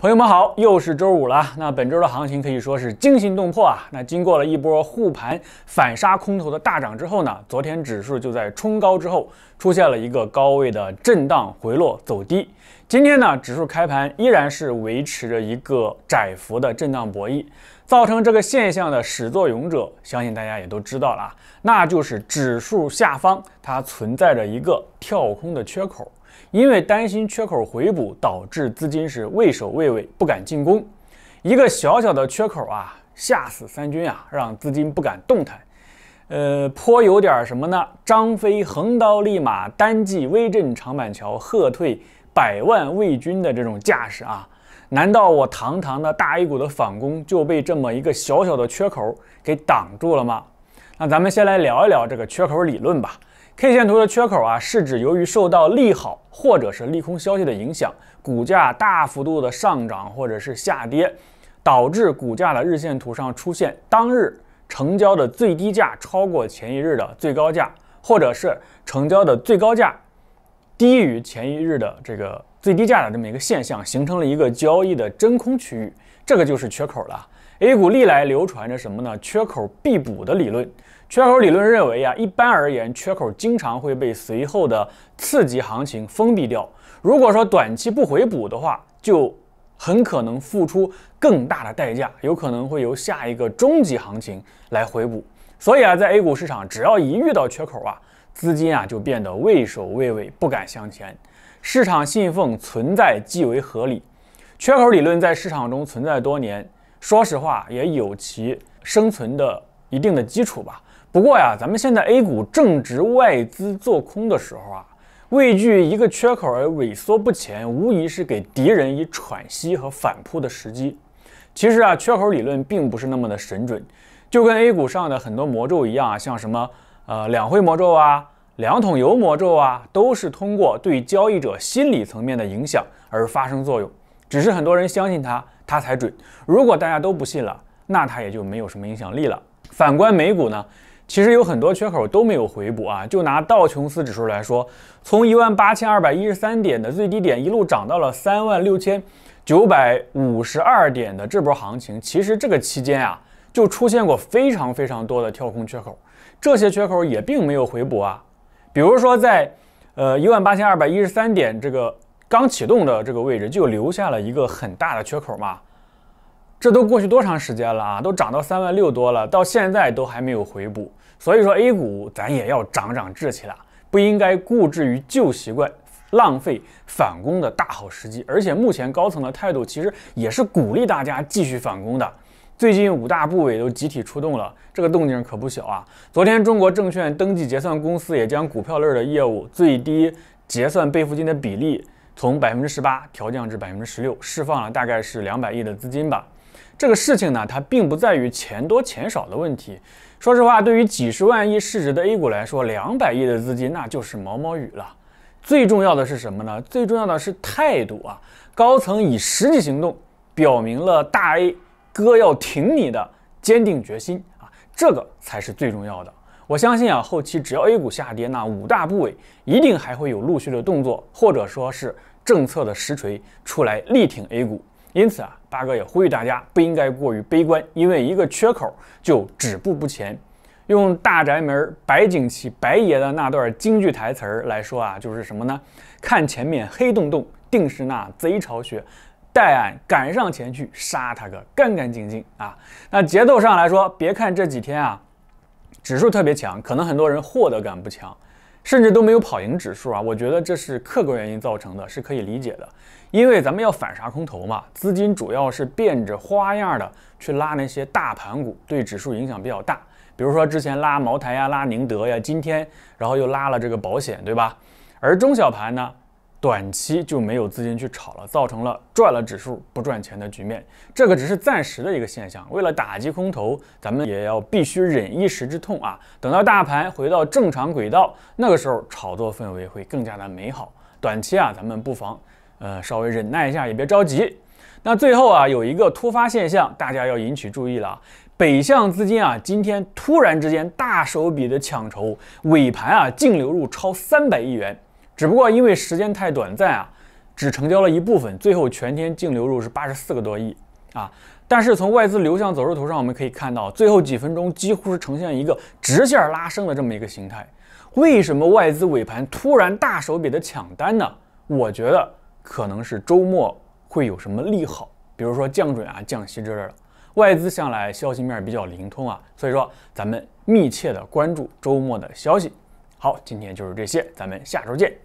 朋友们好，又是周五了。那本周的行情可以说是惊心动魄啊。那经过了一波护盘反杀空头的大涨之后呢，昨天指数就在冲高之后出现了一个高位的震荡回落走低。今天呢，指数开盘依然是维持着一个窄幅的震荡博弈。造成这个现象的始作俑者，相信大家也都知道了那就是指数下方它存在着一个跳空的缺口。因为担心缺口回补，导致资金是畏首畏尾，不敢进攻。一个小小的缺口啊，吓死三军啊，让资金不敢动弹。呃，颇有点什么呢？张飞横刀立马，单骑威震长板桥，吓退百万魏军的这种架势啊？难道我堂堂的大 A 股的反攻就被这么一个小小的缺口给挡住了吗？那咱们先来聊一聊这个缺口理论吧。K 线图的缺口啊，是指由于受到利好或者是利空消息的影响，股价大幅度的上涨或者是下跌，导致股价的日线图上出现当日成交的最低价超过前一日的最高价，或者是成交的最高价低于前一日的这个最低价的这么一个现象，形成了一个交易的真空区域，这个就是缺口了。A 股历来流传着什么呢？缺口必补的理论。缺口理论认为啊，一般而言，缺口经常会被随后的刺激行情封闭掉。如果说短期不回补的话，就很可能付出更大的代价，有可能会由下一个中级行情来回补。所以啊，在 A 股市场，只要一遇到缺口啊，资金啊就变得畏首畏尾，不敢向前。市场信奉存在即为合理，缺口理论在市场中存在多年，说实话也有其生存的一定的基础吧。不过呀，咱们现在 A 股正值外资做空的时候啊，畏惧一个缺口而萎缩不前，无疑是给敌人以喘息和反扑的时机。其实啊，缺口理论并不是那么的神准，就跟 A 股上的很多魔咒一样啊，像什么呃两会魔咒啊、两桶油魔咒啊，都是通过对交易者心理层面的影响而发生作用。只是很多人相信它，它才准。如果大家都不信了，那它也就没有什么影响力了。反观美股呢？其实有很多缺口都没有回补啊！就拿道琼斯指数来说，从一万八千二百一十三点的最低点一路涨到了三万六千九百五十二点的这波行情，其实这个期间啊，就出现过非常非常多的跳空缺口，这些缺口也并没有回补啊。比如说在呃一万八千二百一十三点这个刚启动的这个位置，就留下了一个很大的缺口嘛。这都过去多长时间了啊？都涨到三万六多了，到现在都还没有回补。所以说，A 股咱也要长长志气了，不应该固执于旧习惯，浪费反攻的大好时机。而且目前高层的态度其实也是鼓励大家继续反攻的。最近五大部委都集体出动了，这个动静可不小啊。昨天中国证券登记结算公司也将股票类的业务最低结算备付金的比例从百分之十八调降至百分之十六，释放了大概是两百亿的资金吧。这个事情呢，它并不在于钱多钱少的问题。说实话，对于几十万亿市值的 A 股来说，两百亿的资金那就是毛毛雨了。最重要的是什么呢？最重要的是态度啊！高层以实际行动表明了大 A 哥要挺你的坚定决心啊！这个才是最重要的。我相信啊，后期只要 A 股下跌，那五大部委一定还会有陆续的动作，或者说是政策的实锤出来力挺 A 股。因此啊，八哥也呼吁大家不应该过于悲观，因为一个缺口就止步不前。用大宅门白景琦白爷的那段京剧台词儿来说啊，就是什么呢？看前面黑洞洞，定是那贼巢穴，待俺赶上前去杀他个干干净净啊！那节奏上来说，别看这几天啊，指数特别强，可能很多人获得感不强，甚至都没有跑赢指数啊。我觉得这是客观原因造成的，是可以理解的。因为咱们要反杀空头嘛，资金主要是变着花样的去拉那些大盘股，对指数影响比较大。比如说之前拉茅台呀，拉宁德呀，今天然后又拉了这个保险，对吧？而中小盘呢，短期就没有资金去炒了，造成了赚了指数不赚钱的局面。这个只是暂时的一个现象。为了打击空头，咱们也要必须忍一时之痛啊！等到大盘回到正常轨道，那个时候炒作氛围会更加的美好。短期啊，咱们不妨。呃，稍微忍耐一下，也别着急。那最后啊，有一个突发现象，大家要引起注意了啊。北向资金啊，今天突然之间大手笔的抢筹，尾盘啊净流入超三百亿元。只不过因为时间太短暂啊，只成交了一部分，最后全天净流入是八十四个多亿啊。但是从外资流向走势图上，我们可以看到，最后几分钟几乎是呈现一个直线拉升的这么一个形态。为什么外资尾盘突然大手笔的抢单呢？我觉得。可能是周末会有什么利好，比如说降准啊、降息之类的。外资向来消息面比较灵通啊，所以说咱们密切的关注周末的消息。好，今天就是这些，咱们下周见。